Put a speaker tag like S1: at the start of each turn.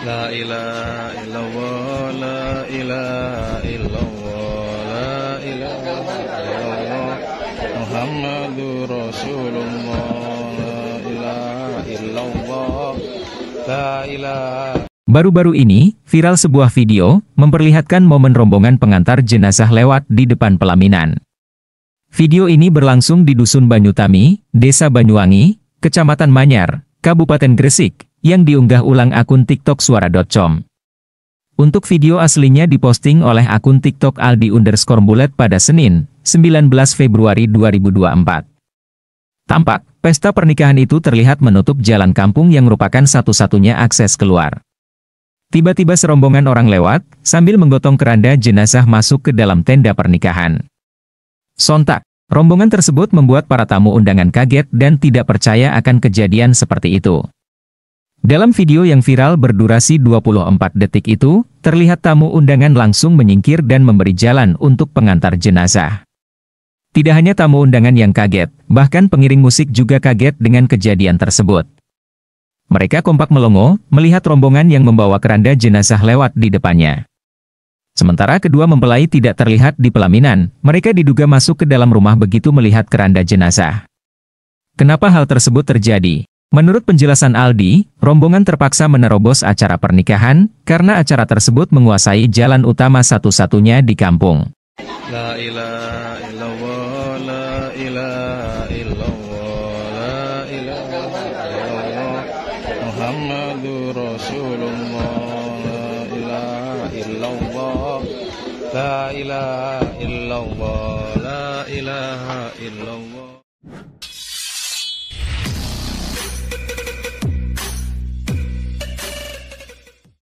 S1: La ilaha illallah la ilaha illallah la ilaha illallah Muhammadur Rasulullah la ilaha illallah la ilaha
S2: Baru-baru ini, viral sebuah video memperlihatkan momen rombongan pengantar jenazah lewat di depan pelaminan. Video ini berlangsung di Dusun Banyutami, Desa Banyuwangi, Kecamatan Manyar, Kabupaten Gresik, yang diunggah ulang akun TikTok suara.com. Untuk video aslinya diposting oleh akun TikTok Aldi underscore Bulet pada Senin, 19 Februari 2024. Tampak, pesta pernikahan itu terlihat menutup jalan kampung yang merupakan satu-satunya akses keluar. Tiba-tiba serombongan orang lewat, sambil menggotong keranda jenazah masuk ke dalam tenda pernikahan. Sontak, rombongan tersebut membuat para tamu undangan kaget dan tidak percaya akan kejadian seperti itu. Dalam video yang viral berdurasi 24 detik itu, terlihat tamu undangan langsung menyingkir dan memberi jalan untuk pengantar jenazah. Tidak hanya tamu undangan yang kaget, bahkan pengiring musik juga kaget dengan kejadian tersebut. Mereka kompak melongo, melihat rombongan yang membawa keranda jenazah lewat di depannya. Sementara kedua mempelai tidak terlihat di pelaminan, mereka diduga masuk ke dalam rumah begitu melihat keranda jenazah. Kenapa hal tersebut terjadi? Menurut penjelasan Aldi, rombongan terpaksa menerobos acara pernikahan karena acara tersebut menguasai jalan utama satu-satunya di kampung.
S1: La ilaha la ilaha